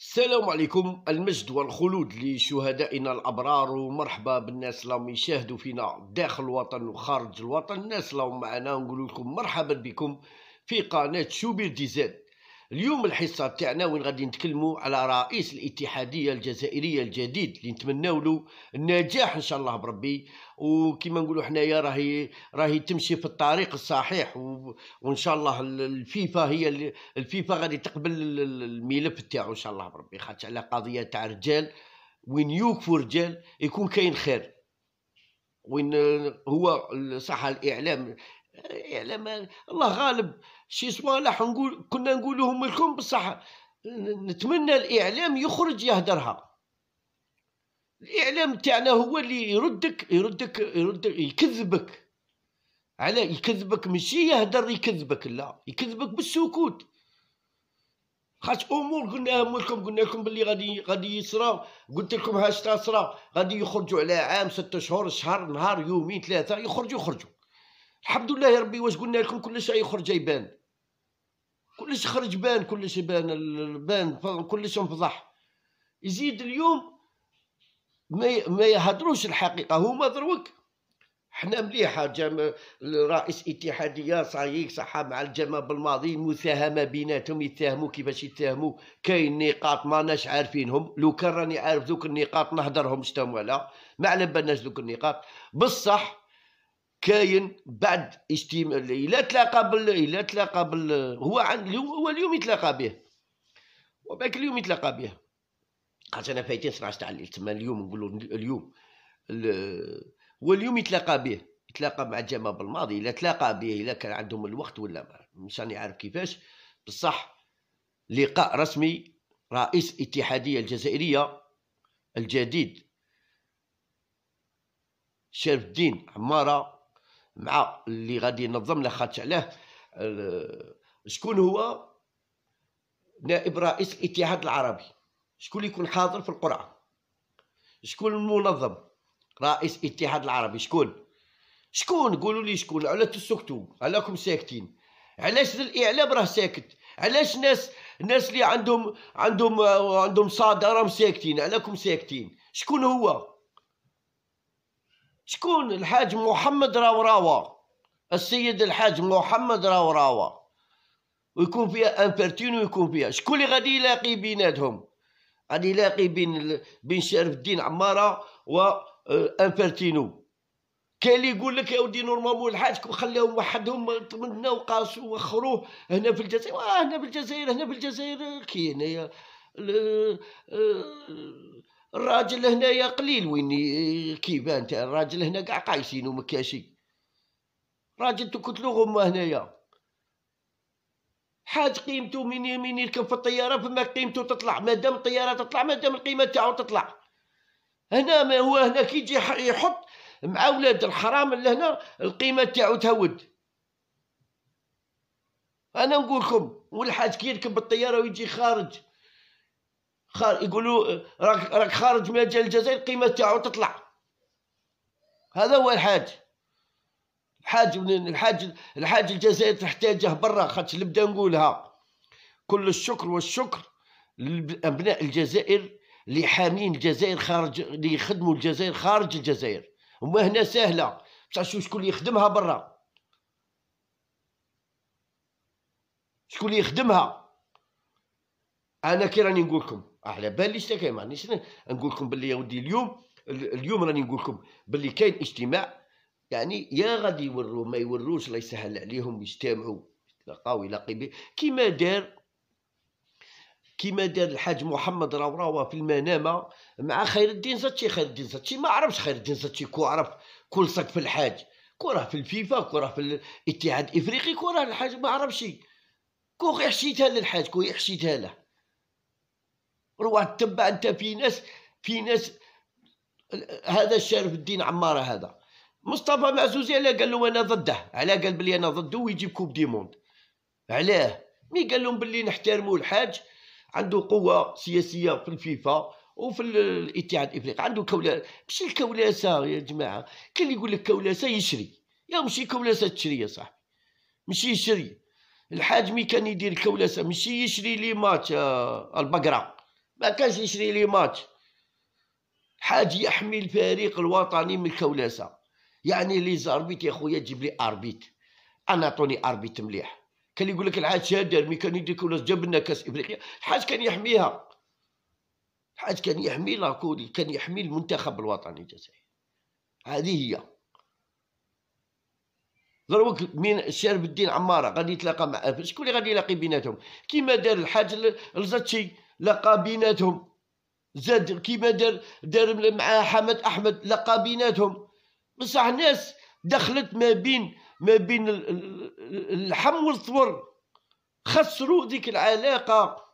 السلام عليكم المجد والخلود لشهدائنا الابرار ومرحبا بالناس اللي يشاهدوا فينا داخل الوطن وخارج الوطن الناس اللي معنا نقول لكم مرحبا بكم في قناه شوبير دي اليوم الحصه تاعنا وين غادي نتكلموا على رئيس الاتحاديه الجزائريه الجديد اللي نتمناو له النجاح ان شاء الله بربي وكما نقولوا حنايا راهي راهي تمشي في الطريق الصحيح و... وان شاء الله الفيفا هي الفيفا غادي تقبل الملف تاعو ان شاء الله بربي خاطر على قضيه تاع رجال وين يوقفوا رجال يكون كاين خير وين هو صح الاعلام يعني إيه، ما الله غالب شي صوالح نقول كنا نقولوهم لكم بصح نتمنى الاعلام يخرج يهدرها الاعلام تاعنا هو اللي يردك يردك يردك يكذبك على يكذبك ماشي يهدر يكذبك لا يكذبك بالسكوت خاش امور قلنا لكم قلنا لكم باللي غادي غادي يصرى قلت لكم هاش تصرى غادي يخرجوا على عام ستة شهور شهر نهار يومين ثلاثه يخرجوا يخرجوا الحمد لله يا ربي واش قلنا لكم كلش يخرج جاي بان كلش خرج بان كلش بان بان كلش انفضح يزيد اليوم ما يهدروش الحقيقه هما دروك حنا مليحه جام رئيس اتحاديه صايق صحه مع الجماعه بالماضي مساهمه بيناتهم يتهموا كيفاش يتهموا كاين نقاط ماناش عارفينهم لو كان راني عارف ذوك النقاط نهدرهم شتا ولا ما على بالناش ذوك النقاط بصح كاين بعد اجتماع الا تلاقى بال الا تلاقى بال هو عن هو اليوم يتلاقى به وباك اليوم يتلاقى به خاطر انا فايتين 12 تاع الليل تما اليوم نقولوا اليوم هو اليوم يتلاقى به يتلاقى مع الجماعه بالماضي الا تلاقى به الا كان عندهم الوقت ولا مش راني عارف كيفاش بصح لقاء رسمي رئيس اتحاديه الجزائريه الجديد شرف الدين عماره مع اللي غادي ينظم خاطش علاه شكون هو نائب رئيس الاتحاد العربي شكون يكون حاضر في القرعه شكون المنظم رئيس الاتحاد العربي شكون شكون قولوا لي شكون على تسكتوا علاكم ساكتين علاش الاعلام راه ساكت علاش ناس الناس اللي عندهم عندهم عندهم صاد راهم ساكتين علاكم ساكتين شكون هو شكون الحاج محمد راوراوة السيد الحاج محمد راوراوة ويكون فيها امبرتين ويكون فيها شكون اللي غادي يلاقي بيناتهم غادي يلاقي بين بين شرف الدين عماره و امبرتينو آه، كاين اللي يقول لك يا ودي نورمالمون الحاج خليهم وحدهم طمنا وقاسوا وخروه هنا في الجزائر واه هنا في الجزائر هنا في الجزائر كاين الراجل هنايا قليل وين كيبان تاع الراجل هنا كاع قايسين ومكاشي راجل كتلو غما هنايا حاج قيمته من من يركب في الطياره فما قيمته تطلع مادام الطياره تطلع مادام القيمه تاعو تطلع هنا ما هو هنا كي يجي يحط مع ولاد الحرام اللي هنا القيمه تاعو تهود انا نقول لكم والحاج كي يركب الطياره ويجي خارج يقولوا راك راك خارج مجال الجزائر القيمه تاعو تطلع هذا هو الحاج الحاج الحاج الحاج الجزائر تحتاجه برا خاطر نبدا نقولها كل الشكر والشكر لابناء الجزائر اللي حامين الجزائر خارج اللي يخدموا الجزائر خارج الجزائر هما هنا سهله بصح شو شكون اللي يخدمها برا شكون اللي يخدمها انا كي راني نقول لكم على شتا كاين مانيش نقول لكم باللي يا ودي اليوم اليوم راني نقول لكم باللي كاين اجتماع يعني يا غادي يوروا ما يوروش الله يسهل عليهم يجتمعوا يتلاقاو يلاقي به كيما دار كيما دار الحاج محمد راو في المنامه مع خير الدين زتشي خير الدين زتشي ما عرفش خير الدين زتشي كو عرف كل صك في الحاج كره في الفيفا كره في الاتحاد الافريقي كره الحاج ما عرفش كو حشيتها للحاج كو حشيتها له روح تتبع انت في ناس في ناس هذا الشرف الدين عماره هذا مصطفى معزوزي علاه قال له انا ضده علاه قال بلي انا ضده ويجيب كوب دي موند علاه مي قال لهم بلي نحترموا الحاج عنده قوه سياسيه في الفيفا وفي الاتحاد الافريقي عنده كولاسه ماشي الكولاسه يا جماعه كان يقول لك كولاسه يشري يا ماشي كولاسه تشري يا صاحبي ماشي يشري الحاج مي كان يدير كولاسه ماشي يشري لي ماتش آه، البقره ما كانش يشري لي ماتش حاج يحمي الفريق الوطني من الكولاسه يعني لي زاربيت يا خويا تجيب لي اربيت انا عطوني اربيت مليح كان يقول لك العاد شادر مي كان يدير كولاس جاب لنا كاس افريقيا حاج كان يحميها حاج كان يحمي لاكولي كان يحمي المنتخب الوطني الجزائري هذه هي دروك من شرف الدين عماره غادي يتلاقى مع شكون اللي غادي يلاقي بيناتهم كيما دار الحاج الزاتشي لقى بيناتهم زاد كيما دار دار مع حمد احمد لقى بيناتهم بصح ناس دخلت ما بين ما بين اللحم والثور خسروا ذيك العلاقه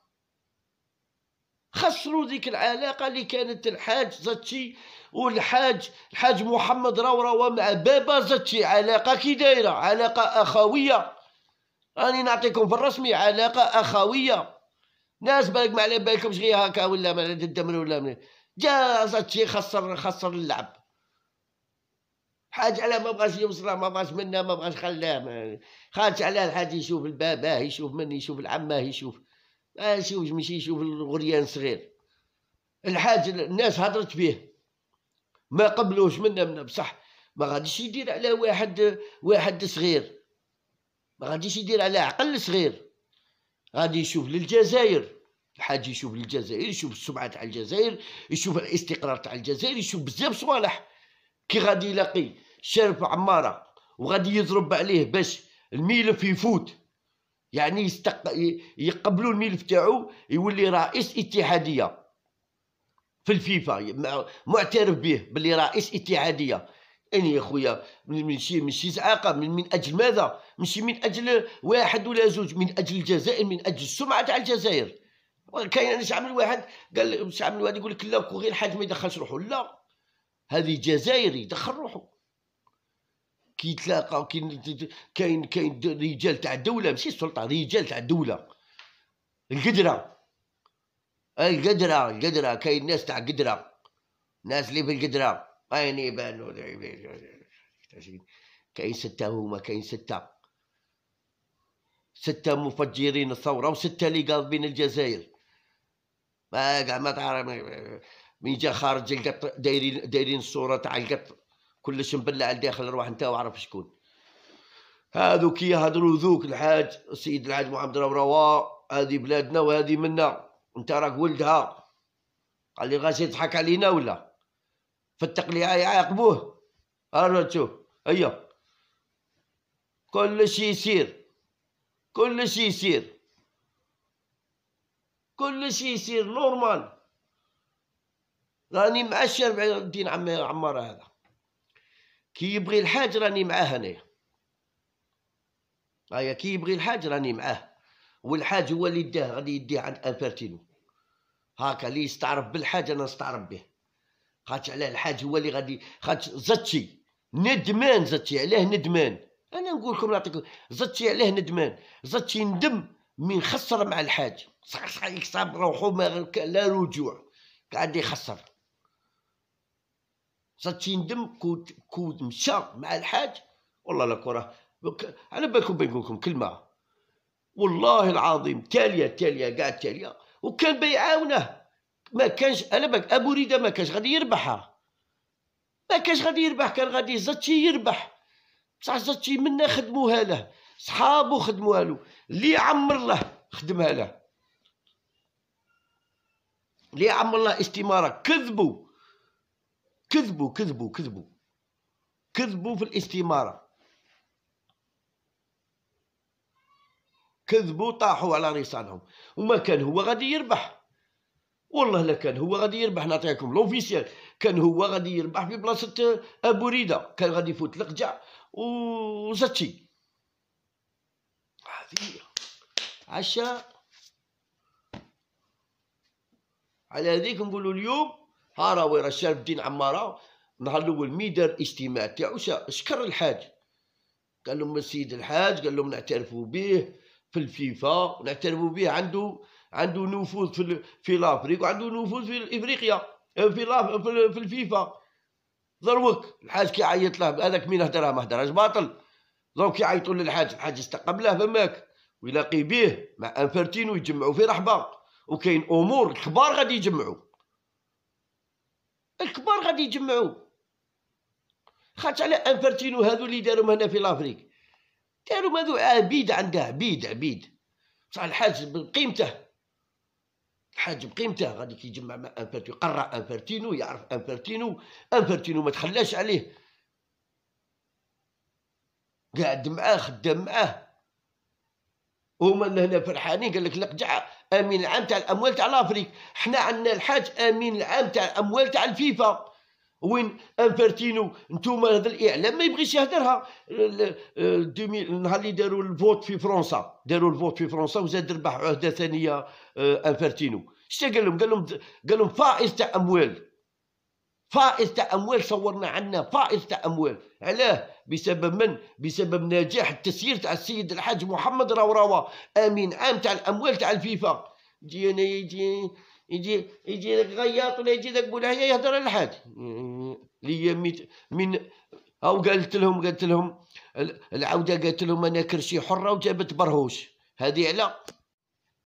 خسروا ذيك العلاقه اللي كانت الحاج زتشي والحاج الحاج محمد راوراوا مع بابا زتشي علاقه كي دايره علاقه اخويه راني نعطيكم في الرسمي علاقه اخويه ناس بالك ما على بالكمش غير هكا ولا من الدمر ولا من جا شي خسر خسر اللعب حاج على ما بغاش يوصل ما بغاش منا ما بغاش خلاه خارج على الحاج يشوف الباباه يشوف من يشوف العمه اه يشوف ما اه يشوفش ماشي يشوف الغريان صغير الحاج الناس هضرت به ما قبلوش منا منا بصح ما غاديش يدير على واحد واحد صغير ما غاديش يدير على عقل صغير غادي يشوف للجزائر الحاج يشوف الجزائر يشوف السمعه تاع الجزائر يشوف الاستقرار تاع الجزائر يشوف بزاف صوالح كي غادي يلاقي شارف عماره وغادي يضرب عليه باش الملف يفوت يعني يستق... يقبلوا الملف تاعو يولي رئيس اتحاديه في الفيفا معترف به باللي رئيس اتحاديه اني يا خويا من شي زعاقه من, من اجل ماذا ماشي من اجل واحد ولا زوج من اجل الجزائر من اجل السمعه تاع الجزائر كاين شعب الواحد قال شعب الواحد يقول لك لا كون غير الحاج ما يدخلش روحه لا هذه جزائري دخل روحه كيتلاقى كاين كاين رجال تاع الدوله ماشي السلطه رجال تاع الدوله القدره القدره القدره كاين ناس تاع القدره ناس اللي في القدره كاين يبانو كاين سته هما كاين سته سته مفجرين الثوره وسته اللي قاضبين الجزائر كاع ما تعرف من جا خارج القط دايرين دايرين الصوره تاع القط كلش مبلع لداخل الروح نتا وعرف شكون هادو كي يهضروا ذوك الحاج السيد الحاج محمد روا هذه بلادنا وهذه منا انت راك ولدها قال لي غاش يضحك علينا ولا في التقليعه يعاقبوه ها تشوف هيا كل شيء يصير كل شيء يصير كل شيء يصير نورمال راني معشر بعين الدين عمار هذا كي يبغي الحاج راني معاه انايا هيا كي يبغي الحاج راني معاه والحاج هو اللي يديه غادي يديه عند انفرتينو هاكا اللي يستعرف بالحاج انا نستعرف به خاطش علاه الحاج هو اللي غادي خاطش زتشي ندمان زتشي علاه ندمان انا نقول لكم نعطيكم زتشي علاه ندمان زتشي ندم من خسر مع الحاج صح يكسب روحو لا رجوع قاعد يخسر صدشي يندم كود كود مشى مع الحاج والله لا كره على بالكم بين نقول كلمه والله العظيم تاليه تاليه قاعد تاليه وكان بيعاونه ما كانش على بالك ابو ريده ما كانش غادي يربحها ما كانش غادي يربح كان غادي زاتشي يربح بصح زاتشي منا خدموها له صحابو خدموها له اللي عمر له خدمها له لي عم الله استمارة كذبوا كذبوا كذبوا كذبوا كذبوا في الاستمارة كذبوا طاحوا على رصانهم وما كان هو غادي يربح والله لا كان هو غادي يربح نعطيكم لوفيسيال كان هو غادي يربح في بلاصه ابو ريده كان غادي يفوت لقجع وزتشي هذه عشاء على هذيك نقولوا اليوم ها راه ويرا شرف الدين عماره النهار الاول مي دار تاعو شكر الحاج قال لهم السيد الحاج قال لهم نعترفوا به في الفيفا نعترفوا به عنده عنده نفوذ في في لافريك وعنده نفوذ في افريقيا آه، في في الفيفا ضروك الحاج كي عيط له هذاك مين هدرها ما هدرهاش باطل دونك يعيطوا للحاج الحاج استقبله فماك ويلاقي به مع انفرتينو يجمعوا في رحبه وكاين امور الكبار غادي يجمعوا الكبار غادي يجمعوا خاطر على انفرتينو هادو اللي دارهم هنا في لافريك دارهم هادو عبيد عنده عبيد عبيد بصح الحاج بقيمته الحاج بقيمته غادي كيجمع مع انفرتينو قرا انفرتينو يعرف انفرتينو انفرتينو ما تخلاش عليه قاعد معاه خدام معاه هما اللي هنا فرحانين قال لك القجع امين العام تاع الاموال تاع لافريك حنا عندنا الحاج امين العام تاع الاموال تاع الفيفا وين انفرتينو نتوما هذا الاعلام ما يبغيش يهدرها النهار اللي داروا الفوت في فرنسا داروا الفوت في فرنسا وزاد ربح عهده ثانيه آه، انفرتينو اش قال لهم قال لهم قال لهم فائز تاع اموال فائض تاع اموال صورنا عندنا فائض تاع اموال علاه بسبب من بسبب نجاح التسيير تاع السيد الحاج محمد راوراوا امين عام تاع الاموال تاع الفيفا يجي يجي يجي يجي غياط ولا يجي لك بولعيه يهضر الحاج ميت من او قالت لهم قالت لهم العوده قالت لهم انا كرشي حره وجابت برهوش هذه على